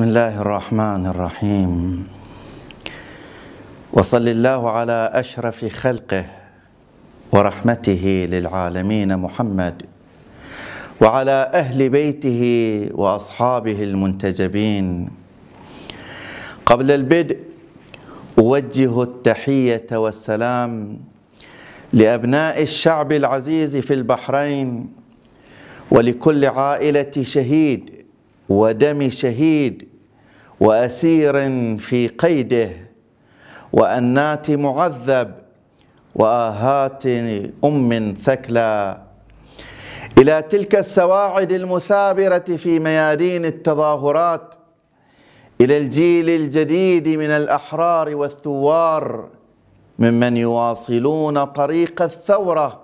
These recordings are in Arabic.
بسم الله الرحمن الرحيم وصل الله على اشرف خلقه ورحمته للعالمين محمد وعلى اهل بيته واصحابه المنتجبين قبل البدء اوجه التحيه والسلام لابناء الشعب العزيز في البحرين ولكل عائله شهيد ودم شهيد واسير في قيده وانات معذب واهات ام ثكلى الى تلك السواعد المثابره في ميادين التظاهرات الى الجيل الجديد من الاحرار والثوار ممن يواصلون طريق الثوره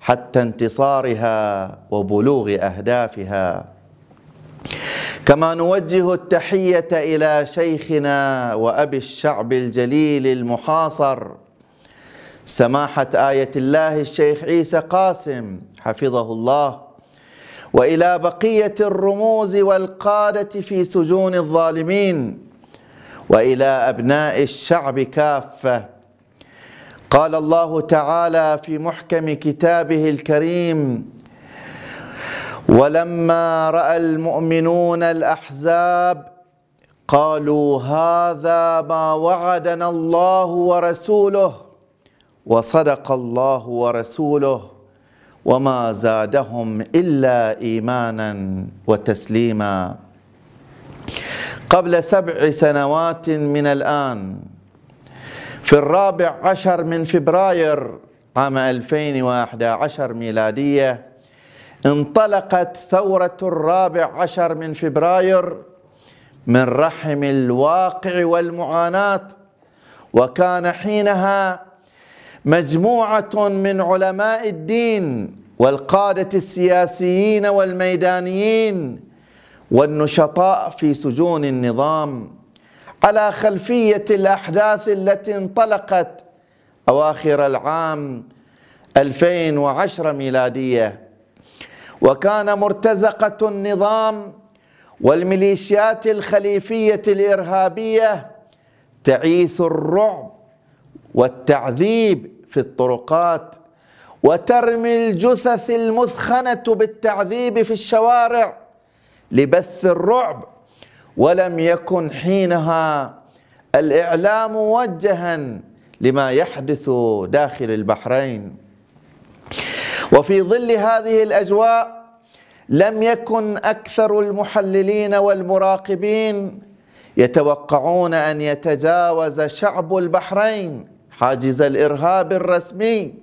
حتى انتصارها وبلوغ اهدافها كما نوجه التحية إلى شيخنا وأبي الشعب الجليل المحاصر سماحة آية الله الشيخ عيسى قاسم حفظه الله وإلى بقية الرموز والقادة في سجون الظالمين وإلى أبناء الشعب كافة قال الله تعالى في محكم كتابه الكريم ولما راى المؤمنون الاحزاب قالوا هذا ما وعدنا الله ورسوله وصدق الله ورسوله وما زادهم الا ايمانا وتسليما قبل سبع سنوات من الان في الرابع عشر من فبراير عام 2011 ميلاديه انطلقت ثورة الرابع عشر من فبراير من رحم الواقع والمعاناة وكان حينها مجموعة من علماء الدين والقادة السياسيين والميدانيين والنشطاء في سجون النظام على خلفية الأحداث التي انطلقت أواخر العام 2010 ميلادية وكان مرتزقة النظام والميليشيات الخليفية الإرهابية تعيث الرعب والتعذيب في الطرقات وترمي الجثث المثخنة بالتعذيب في الشوارع لبث الرعب ولم يكن حينها الإعلام موجها لما يحدث داخل البحرين وفي ظل هذه الاجواء لم يكن اكثر المحللين والمراقبين يتوقعون ان يتجاوز شعب البحرين حاجز الارهاب الرسمي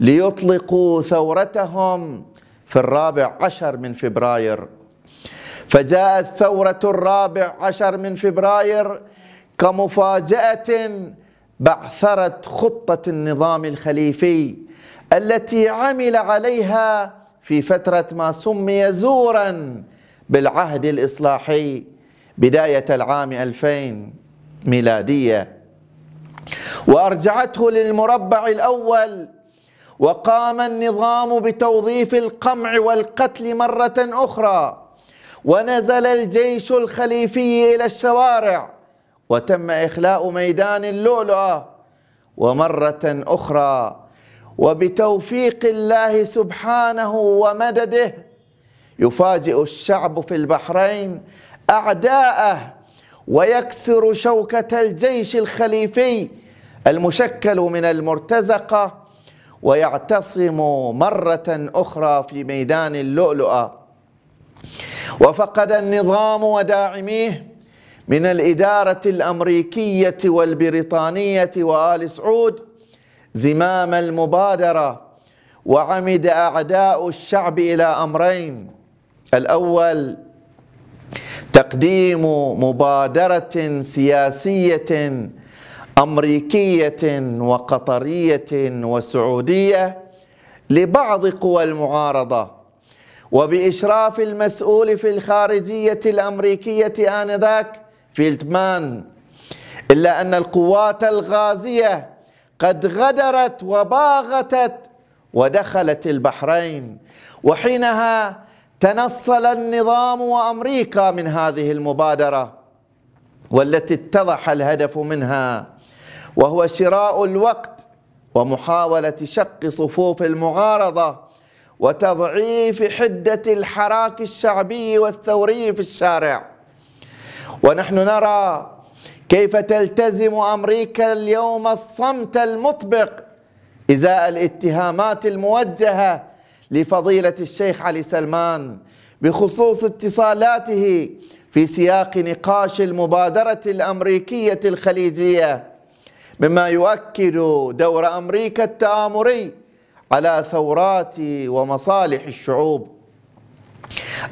ليطلقوا ثورتهم في الرابع عشر من فبراير فجاءت ثورة الرابع عشر من فبراير كمفاجأة بعثرت خطة النظام الخليفي التي عمل عليها في فترة ما سمي زورا بالعهد الإصلاحي بداية العام 2000 ميلادية وأرجعته للمربع الأول وقام النظام بتوظيف القمع والقتل مرة أخرى ونزل الجيش الخليفي إلى الشوارع وتم إخلاء ميدان اللؤلؤة ومرة أخرى وبتوفيق الله سبحانه ومدده يفاجئ الشعب في البحرين اعداءه ويكسر شوكه الجيش الخليفي المشكل من المرتزقه ويعتصم مره اخرى في ميدان اللؤلؤه وفقد النظام وداعميه من الاداره الامريكيه والبريطانيه وال سعود زمام المبادرة وعمد أعداء الشعب إلى أمرين الأول تقديم مبادرة سياسية أمريكية وقطرية وسعودية لبعض قوى المعارضة وبإشراف المسؤول في الخارجية الأمريكية آنذاك فيلتمان إلا أن القوات الغازية قد غدرت وباغتت ودخلت البحرين وحينها تنصل النظام وامريكا من هذه المبادره والتي اتضح الهدف منها وهو شراء الوقت ومحاوله شق صفوف المعارضه وتضعيف حده الحراك الشعبي والثوري في الشارع ونحن نرى كيف تلتزم امريكا اليوم الصمت المطبق ازاء الاتهامات الموجهه لفضيله الشيخ علي سلمان بخصوص اتصالاته في سياق نقاش المبادره الامريكيه الخليجيه مما يؤكد دور امريكا التآمري على ثورات ومصالح الشعوب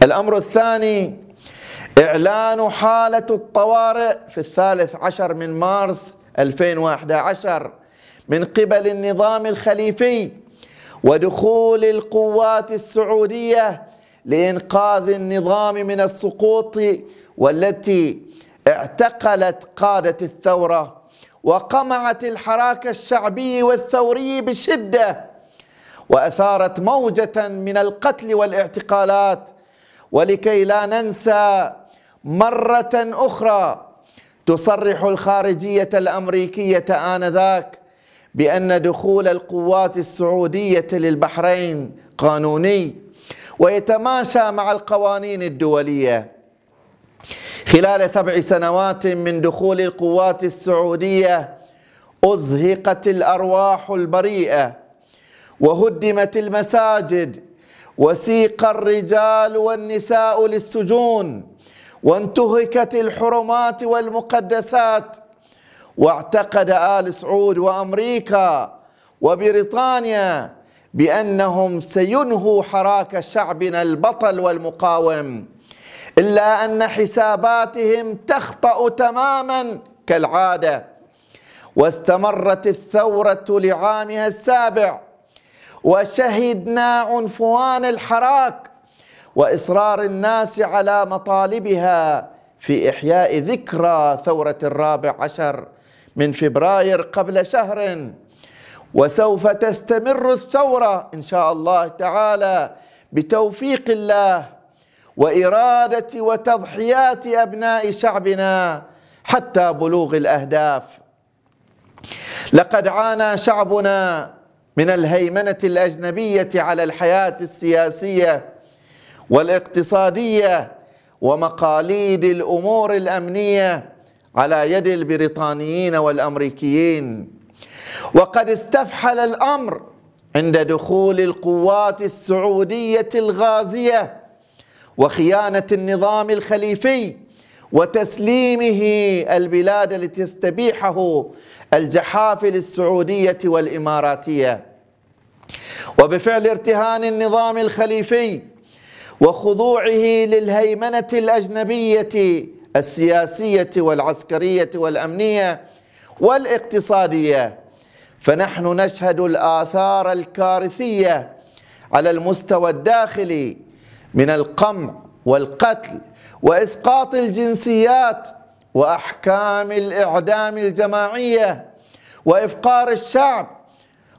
الامر الثاني إعلان حالة الطوارئ في الثالث عشر من مارس 2011 من قبل النظام الخليفي ودخول القوات السعودية لإنقاذ النظام من السقوط والتي اعتقلت قادة الثورة وقمعت الحراك الشعبي والثوري بشدة وأثارت موجة من القتل والاعتقالات ولكي لا ننسى مرة أخرى تصرح الخارجية الأمريكية آنذاك بأن دخول القوات السعودية للبحرين قانوني ويتماشى مع القوانين الدولية خلال سبع سنوات من دخول القوات السعودية أزهقت الأرواح البريئة وهدمت المساجد وسيق الرجال والنساء للسجون وانتهكت الحرمات والمقدسات واعتقد آل سعود وأمريكا وبريطانيا بأنهم سينهوا حراك شعبنا البطل والمقاوم إلا أن حساباتهم تخطأ تماما كالعادة واستمرت الثورة لعامها السابع وشهدنا عنفوان الحراك واصرار الناس على مطالبها في احياء ذكرى ثوره الرابع عشر من فبراير قبل شهر وسوف تستمر الثوره ان شاء الله تعالى بتوفيق الله واراده وتضحيات ابناء شعبنا حتى بلوغ الاهداف لقد عانى شعبنا من الهيمنه الاجنبيه على الحياه السياسيه والاقتصادية ومقاليد الأمور الأمنية على يد البريطانيين والأمريكيين وقد استفحل الأمر عند دخول القوات السعودية الغازية وخيانة النظام الخليفي وتسليمه البلاد لتستبيحه الجحافل السعودية والإماراتية وبفعل ارتهان النظام الخليفي وخضوعه للهيمنه الاجنبيه السياسيه والعسكريه والامنيه والاقتصاديه فنحن نشهد الاثار الكارثيه على المستوى الداخلي من القمع والقتل واسقاط الجنسيات واحكام الاعدام الجماعيه وافقار الشعب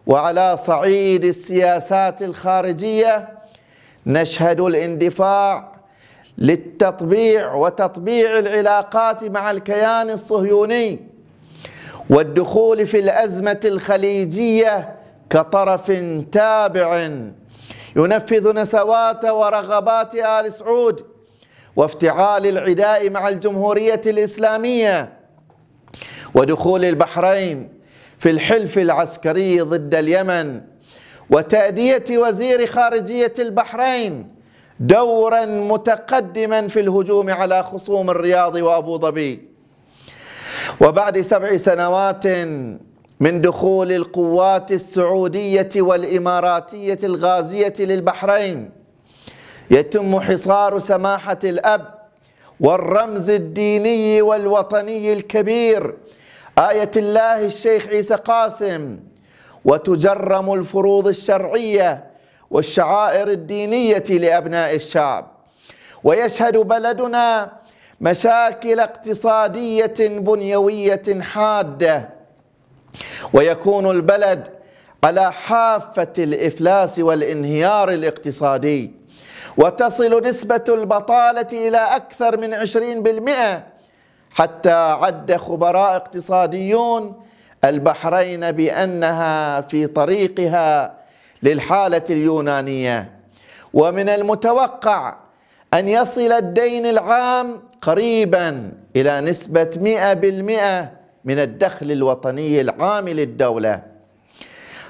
وعلى صعيد السياسات الخارجيه نشهد الاندفاع للتطبيع وتطبيع العلاقات مع الكيان الصهيوني والدخول في الازمه الخليجيه كطرف تابع ينفذ نسوات ورغبات ال سعود وافتعال العداء مع الجمهوريه الاسلاميه ودخول البحرين في الحلف العسكري ضد اليمن وتأدية وزير خارجية البحرين دورا متقدما في الهجوم على خصوم الرياض وأبو ظبي وبعد سبع سنوات من دخول القوات السعودية والإماراتية الغازية للبحرين يتم حصار سماحة الأب والرمز الديني والوطني الكبير آية الله الشيخ عيسى قاسم وتجرم الفروض الشرعية والشعائر الدينية لأبناء الشعب ويشهد بلدنا مشاكل اقتصادية بنيوية حادة ويكون البلد على حافة الإفلاس والانهيار الاقتصادي وتصل نسبة البطالة إلى أكثر من 20% حتى عد خبراء اقتصاديون البحرين بأنها في طريقها للحالة اليونانية ومن المتوقع أن يصل الدين العام قريبا إلى نسبة 100% من الدخل الوطني العام للدولة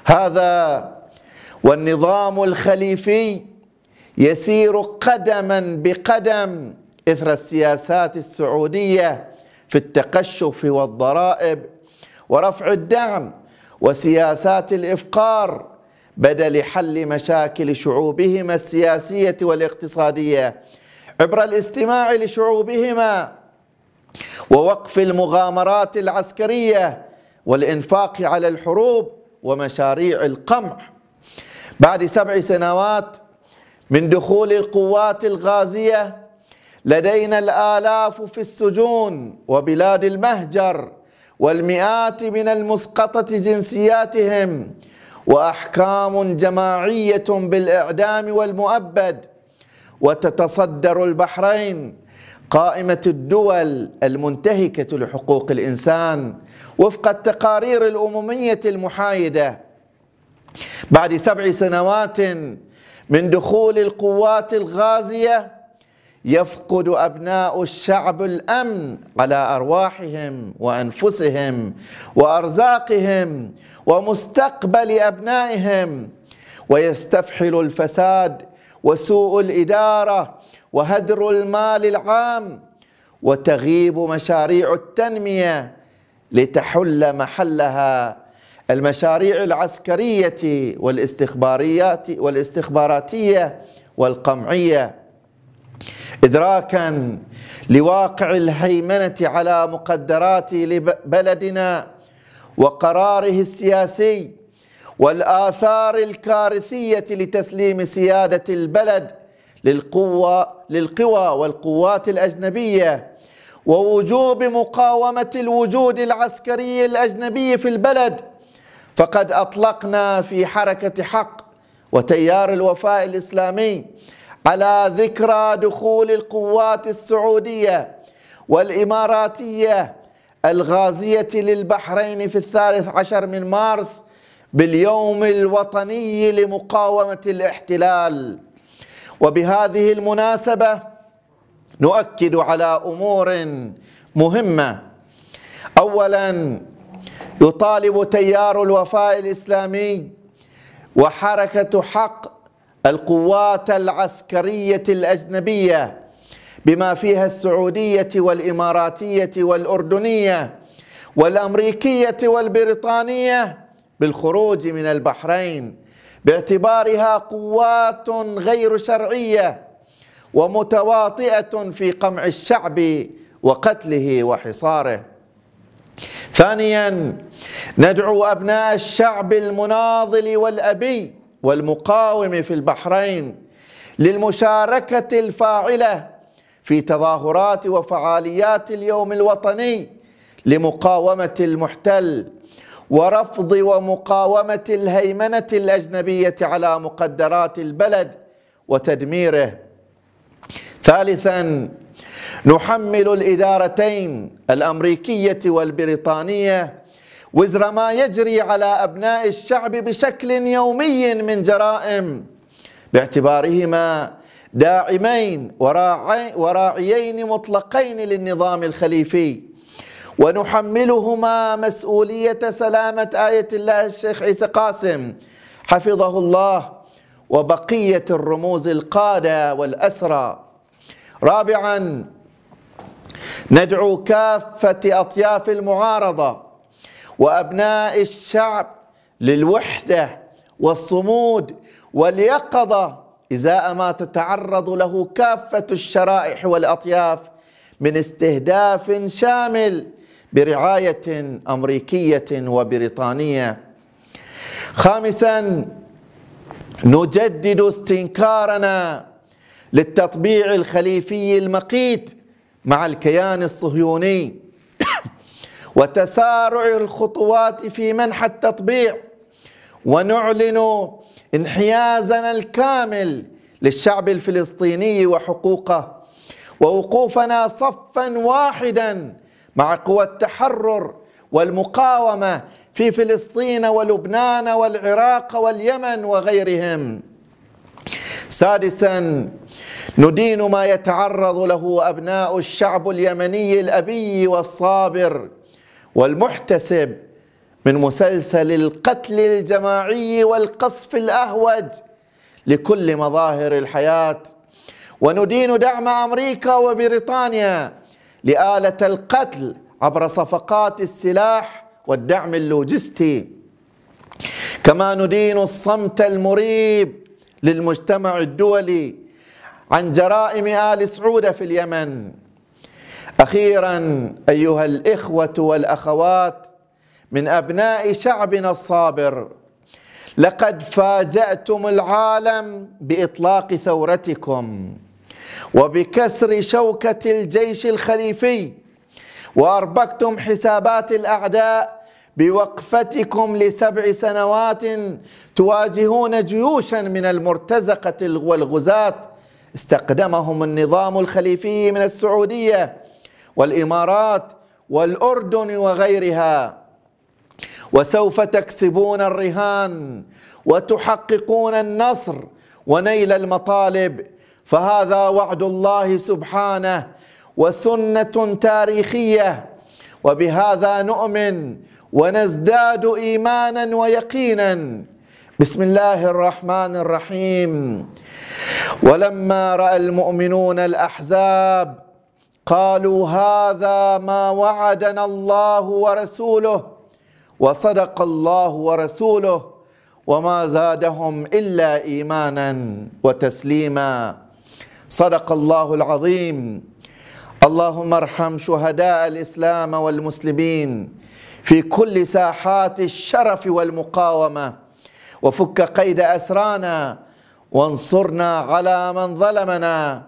هذا والنظام الخليفي يسير قدما بقدم إثر السياسات السعودية في التقشف والضرائب ورفع الدعم وسياسات الإفقار بدل حل مشاكل شعوبهما السياسية والاقتصادية عبر الاستماع لشعوبهما ووقف المغامرات العسكرية والإنفاق على الحروب ومشاريع القمع بعد سبع سنوات من دخول القوات الغازية لدينا الآلاف في السجون وبلاد المهجر والمئات من المسقطة جنسياتهم وأحكام جماعية بالإعدام والمؤبد وتتصدر البحرين قائمة الدول المنتهكة لحقوق الإنسان وفق التقارير الأممية المحايدة بعد سبع سنوات من دخول القوات الغازية يفقد أبناء الشعب الأمن على أرواحهم وأنفسهم وأرزاقهم ومستقبل أبنائهم ويستفحل الفساد وسوء الإدارة وهدر المال العام وتغيب مشاريع التنمية لتحل محلها المشاريع العسكرية والاستخبارات والاستخباراتية والقمعية إدراكا لواقع الهيمنة على مقدرات بلدنا وقراره السياسي والآثار الكارثية لتسليم سيادة البلد للقوة للقوى والقوات الأجنبية ووجوب مقاومة الوجود العسكري الأجنبي في البلد فقد أطلقنا في حركة حق وتيار الوفاء الإسلامي على ذكرى دخول القوات السعودية والإماراتية الغازية للبحرين في الثالث عشر من مارس باليوم الوطني لمقاومة الاحتلال وبهذه المناسبة نؤكد على أمور مهمة أولا يطالب تيار الوفاء الإسلامي وحركة حق القوات العسكرية الأجنبية بما فيها السعودية والإماراتية والأردنية والأمريكية والبريطانية بالخروج من البحرين باعتبارها قوات غير شرعية ومتواطئة في قمع الشعب وقتله وحصاره ثانيا ندعو أبناء الشعب المناضل والأبي والمقاوم في البحرين للمشاركة الفاعلة في تظاهرات وفعاليات اليوم الوطني لمقاومة المحتل ورفض ومقاومة الهيمنة الأجنبية على مقدرات البلد وتدميره ثالثا نحمل الإدارتين الأمريكية والبريطانية وزر ما يجري على أبناء الشعب بشكل يومي من جرائم باعتبارهما داعمين وراعي وراعيين مطلقين للنظام الخليفي ونحملهما مسؤولية سلامة آية الله الشيخ عيسى قاسم حفظه الله وبقية الرموز القادة والأسرى رابعا ندعو كافة أطياف المعارضة وأبناء الشعب للوحدة والصمود واليقظة إزاء ما تتعرض له كافة الشرائح والأطياف من استهداف شامل برعاية أمريكية وبريطانية خامسا نجدد استنكارنا للتطبيع الخليفي المقيت مع الكيان الصهيوني وتسارع الخطوات في منح التطبيع ونعلن انحيازنا الكامل للشعب الفلسطيني وحقوقه ووقوفنا صفا واحدا مع قوى التحرر والمقاومه في فلسطين ولبنان والعراق واليمن وغيرهم سادسا ندين ما يتعرض له ابناء الشعب اليمني الابي والصابر والمحتسب من مسلسل القتل الجماعي والقصف الاهوج لكل مظاهر الحياه وندين دعم امريكا وبريطانيا لاله القتل عبر صفقات السلاح والدعم اللوجستي كما ندين الصمت المريب للمجتمع الدولي عن جرائم ال سعود في اليمن اخيرا ايها الاخوه والاخوات من ابناء شعبنا الصابر لقد فاجاتم العالم باطلاق ثورتكم وبكسر شوكه الجيش الخليفي واربكتم حسابات الاعداء بوقفتكم لسبع سنوات تواجهون جيوشا من المرتزقه والغزاه استقدمهم النظام الخليفي من السعوديه والإمارات والأردن وغيرها وسوف تكسبون الرهان وتحققون النصر ونيل المطالب فهذا وعد الله سبحانه وسنة تاريخية وبهذا نؤمن ونزداد إيمانا ويقينا بسم الله الرحمن الرحيم ولما رأى المؤمنون الأحزاب قالوا هذا ما وعدنا الله ورسوله وصدق الله ورسوله وما زادهم الا ايمانا وتسليما صدق الله العظيم اللهم ارحم شهداء الاسلام والمسلمين في كل ساحات الشرف والمقاومه وفك قيد اسرانا وانصرنا على من ظلمنا